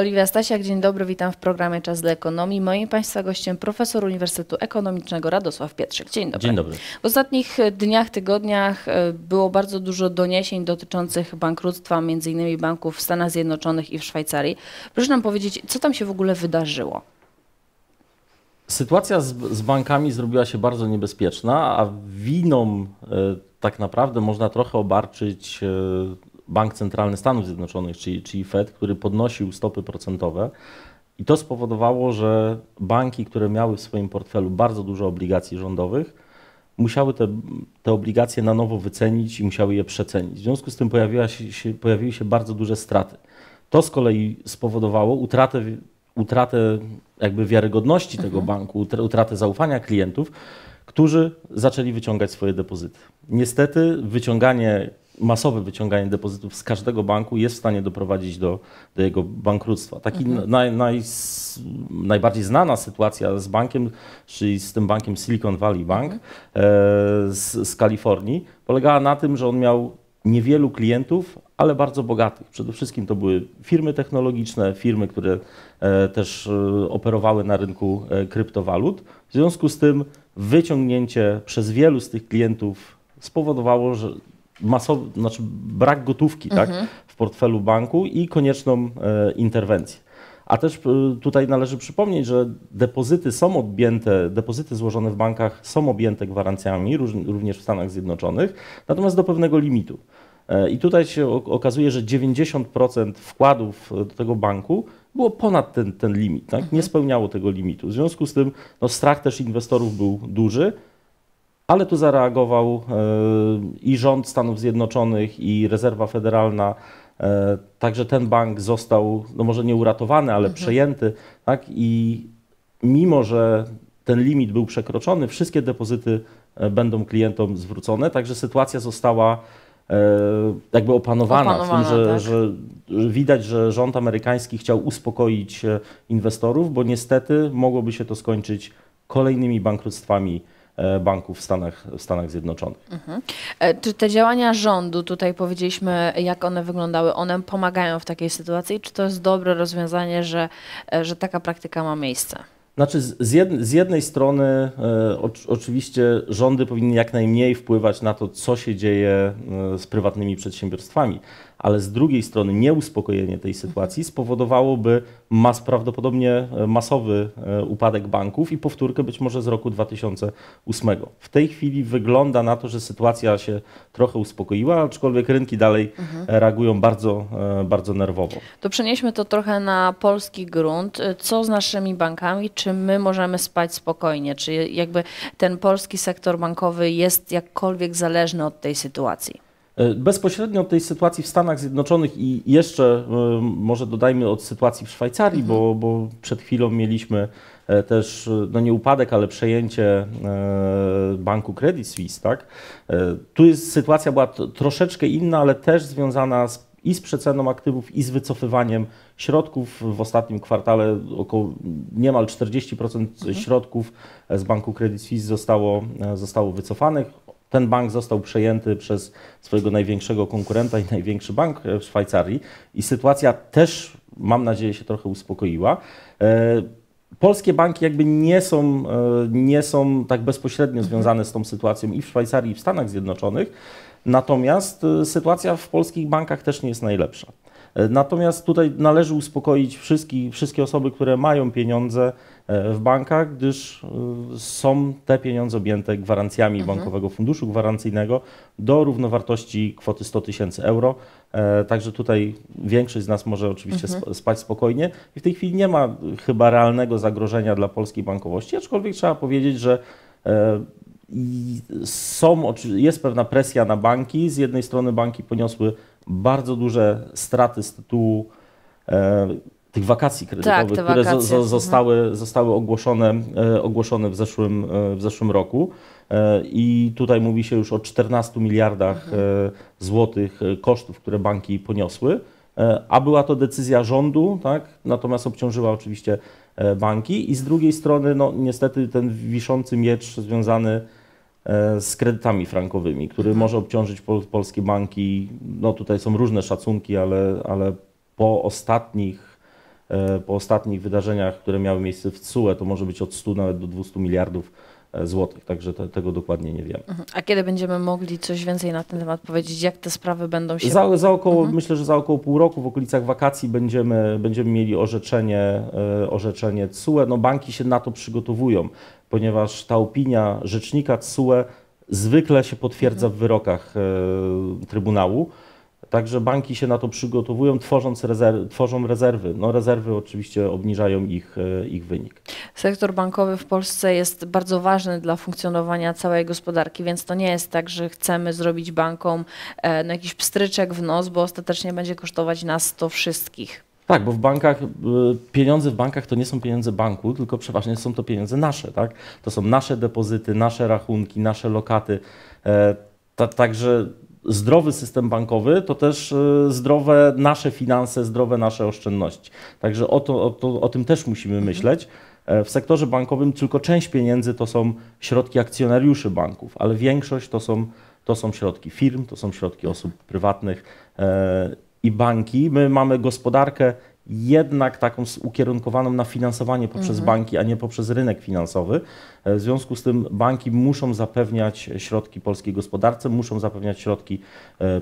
Oliwia Stasiak, dzień dobry, witam w programie Czas dla Ekonomii. Moim Państwa gościem profesor Uniwersytetu Ekonomicznego Radosław Pietrzyk. Dzień dobry. Dzień dobry. W ostatnich dniach, tygodniach e, było bardzo dużo doniesień dotyczących bankructwa m.in. banków w Stanach Zjednoczonych i w Szwajcarii. Proszę nam powiedzieć, co tam się w ogóle wydarzyło? Sytuacja z, z bankami zrobiła się bardzo niebezpieczna, a winą y, tak naprawdę można trochę obarczyć y, Bank Centralny Stanów Zjednoczonych, czyli, czyli Fed, który podnosił stopy procentowe. I to spowodowało, że banki, które miały w swoim portfelu bardzo dużo obligacji rządowych, musiały te, te obligacje na nowo wycenić i musiały je przecenić. W związku z tym pojawiła się, pojawiły się bardzo duże straty. To z kolei spowodowało utratę, utratę jakby wiarygodności mhm. tego banku, utratę zaufania klientów, którzy zaczęli wyciągać swoje depozyty. Niestety wyciąganie masowe wyciąganie depozytów z każdego banku jest w stanie doprowadzić do, do jego bankructwa. Taki mhm. naj, naj, najbardziej znana sytuacja z bankiem, czyli z tym bankiem Silicon Valley Bank mhm. E, z, z Kalifornii, polegała na tym, że on miał niewielu klientów, ale bardzo bogatych. Przede wszystkim to były firmy technologiczne, firmy, które e, też e, operowały na rynku kryptowalut. W związku z tym wyciągnięcie przez wielu z tych klientów spowodowało, że masowy, znaczy brak gotówki tak, mhm. tak, w portfelu banku i konieczną e, interwencję. A też e, tutaj należy przypomnieć, że depozyty są objęte, depozyty złożone w bankach są objęte gwarancjami, również w Stanach Zjednoczonych, natomiast do pewnego limitu. E, I tutaj się okazuje, że 90% wkładów e, do tego banku było ponad ten, ten limit, tak? nie mhm. spełniało tego limitu. W związku z tym no, strach też inwestorów był duży ale tu zareagował e, i rząd Stanów Zjednoczonych, i rezerwa federalna. E, także ten bank został, no może nie uratowany, ale mhm. przejęty. Tak? I mimo, że ten limit był przekroczony, wszystkie depozyty e, będą klientom zwrócone. Także sytuacja została jakby opanowana, opanowana tym, że, tak. że, widać, że rząd amerykański chciał uspokoić inwestorów, bo niestety mogłoby się to skończyć kolejnymi bankructwami E, banków w Stanach, w Stanach Zjednoczonych. Mhm. E, czy te działania rządu, tutaj powiedzieliśmy, jak one wyglądały, one pomagają w takiej sytuacji? Czy to jest dobre rozwiązanie, że, e, że taka praktyka ma miejsce? Znaczy, z, jednej, z jednej strony o, oczywiście rządy powinny jak najmniej wpływać na to, co się dzieje z prywatnymi przedsiębiorstwami, ale z drugiej strony nieuspokojenie tej sytuacji spowodowałoby mas, prawdopodobnie e, masowy e, upadek banków i powtórkę być może z roku 2008. W tej chwili wygląda na to, że sytuacja się trochę uspokoiła, aczkolwiek rynki dalej mhm. E, reagują bardzo, bardzo nerwowo. To przenieśmy to trochę na polski grunt. Co z naszymi bankami? Czy my możemy spać spokojnie? Czy jakby ten polski sektor bankowy jest jakkolwiek zależny od tej sytuacji? E, bezpośrednio od tej sytuacji w Stanach Zjednoczonych i jeszcze e, może dodajmy od sytuacji w Szwajcarii, bo, mhm. bo przed chwilą mieliśmy e, też, no nie upadek, ale przejęcie banku Credit Suisse, tak? Tu jest, sytuacja była troszeczkę inna, ale też związana z, i z przeceną aktywów, i z wycofywaniem środków. W ostatnim kwartale około niemal 40% mhm. środków z banku Credit Suisse zostało, zostało wycofanych. Ten bank został przejęty przez swojego największego konkurenta i największy bank e, w Szwajcarii i sytuacja też, mam nadzieję, się trochę uspokoiła. E, polskie banki jakby nie są, e, nie są tak bezpośrednio związane z tą sytuacją i w Szwajcarii, i w Stanach Zjednoczonych. Natomiast sytuacja w polskich bankach też nie jest najlepsza. Natomiast tutaj należy uspokoić wszystkie, wszystkie osoby, które mają pieniądze e, w bankach, gdyż e, są te pieniądze objęte gwarancjami mhm. Bankowego Funduszu Gwarancyjnego do równowartości kwoty 100 tysięcy euro. E, także tutaj większość z nas może oczywiście mhm. spać spokojnie. I w tej chwili nie ma chyba realnego zagrożenia dla polskiej bankowości, aczkolwiek trzeba powiedzieć, że są, jest pewna presja na banki. Z jednej strony banki poniosły bardzo duże straty z tytułu e, tych wakacji kredytowych, tak, które wakacje. zostały, mhm. zostały ogłoszone, e, ogłoszone w zeszłym, e, w zeszłym roku. E, I tutaj mówi się już o 14 miliardach mhm. złotych e, kosztów, które banki poniosły. A była to decyzja rządu, tak? natomiast obciążyła oczywiście banki. I z drugiej strony, no, niestety, ten wiszący miecz związany E, z kredytami frankowymi, który mhm. może obciążyć pol polskie banki. No tutaj są różne szacunki, ale, ale po ostatnich e, po ostatnich wydarzeniach, które miały miejsce w CUE, to może być od 100 nawet do 200 miliardów E, złotych, także te, tego dokładnie nie wiemy. Mhm. A kiedy będziemy mogli coś więcej na ten temat powiedzieć, jak te sprawy będą się... Za, za około, mhm. Myślę, że za około pół roku, w okolicach wakacji będziemy, będziemy mieli orzeczenie, e, orzeczenie CUE. No banki się na to przygotowują, ponieważ ta opinia rzecznika CUE zwykle się potwierdza mhm. w wyrokach e, Trybunału. Także banki się na to przygotowują, tworząc rezerwy, tworzą rezerwy. No rezerwy oczywiście obniżają ich, e, ich wynik. Sektor bankowy w Polsce jest bardzo ważny dla funkcjonowania całej gospodarki, więc to nie jest tak, że chcemy zrobić bankom e, no, jakiś pstryczek w nos, bo ostatecznie będzie kosztować nas to wszystkich. Tak, bo w bankach, e, pieniądze w bankach to nie są pieniądze banku, tylko przeważnie są to pieniądze nasze, tak? To są nasze depozyty, nasze rachunki, nasze lokaty. Także zdrowy system bankowy to też e, zdrowe nasze finanse, zdrowe nasze oszczędności. Także o, to, o, to, o tym też musimy mhm. myśleć. E, w sektorze bankowym tylko część pieniędzy to są środki akcjonariuszy banków, ale większość to są, to są środki firm, to są środki osób prywatnych e, i banki. My mamy gospodarkę jednak taką ukierunkowaną na finansowanie poprzez mhm. banki, a nie poprzez rynek finansowy. E, w związku z tym banki muszą zapewniać środki polskiej gospodarce, muszą zapewniać środki e, e,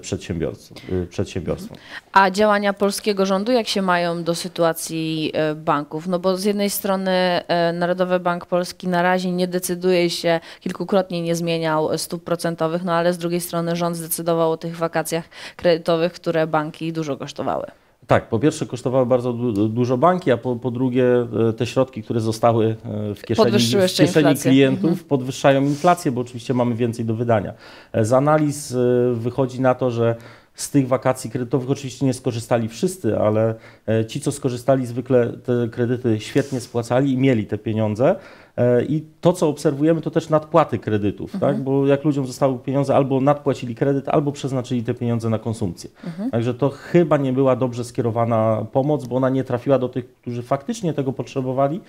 przedsiębiorstwom. A działania polskiego rządu jak się mają do sytuacji banków? No bo z jednej strony Narodowy Bank Polski na razie nie decyduje się, kilkukrotnie nie zmieniał stóp procentowych, no ale z drugiej strony rząd zdecydował o tych wakacjach kredytowych, które banki dużo kosztowały. Tak, po pierwsze kosztowały bardzo dużo banki, a po, po, drugie e, te środki, które zostały e, w kieszeni, w kieszeni klientów mhm. podwyższają inflację, bo oczywiście mamy więcej do wydania. E, z analiz wychodzi na to, że z tych wakacji kredytowych oczywiście nie skorzystali wszyscy, ale e, ci, co skorzystali, zwykle te kredyty świetnie spłacali i mieli te pieniądze. E, I to, co obserwujemy, to też nadpłaty kredytów, tak? mhm. tak? bo jak ludziom zostały pieniądze, albo nadpłacili kredyt, albo przeznaczyli te pieniądze na konsumpcję. Mhm. Także to chyba nie była dobrze skierowana pomoc, bo ona nie trafiła do tych, którzy faktycznie tego potrzebowali,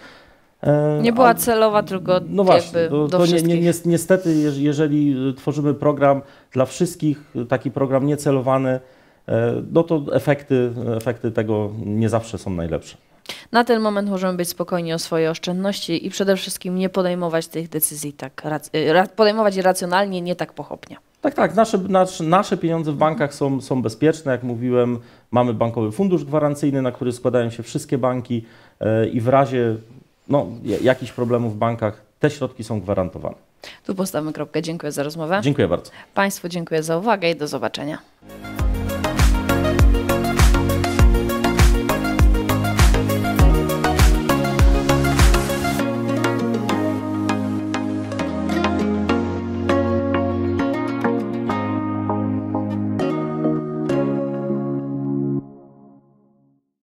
E, nie była celowa, tylko no właśnie, jakby to, to do wszystkich. Nie, niestety, jeżeli e, tworzymy program dla wszystkich, e, taki program niecelowany, no to efekty, efekty tego nie zawsze są najlepsze. Na ten moment możemy być spokojni o swoje oszczędności i przede wszystkim nie podejmować tych decyzji tak, podejmować je racjonalnie, nie tak pochopnie. Tak, tak. Nasze, nasze pieniądze w bankach są, są bezpieczne. Jak mówiłem, mamy bankowy fundusz gwarancyjny, na który składają się wszystkie banki i w razie no, jakichś problemów w bankach, te środki są gwarantowane. Tu postawmy kropkę. Dziękuję za rozmowę. Dziękuję bardzo. Państwu dziękuję za uwagę i do zobaczenia.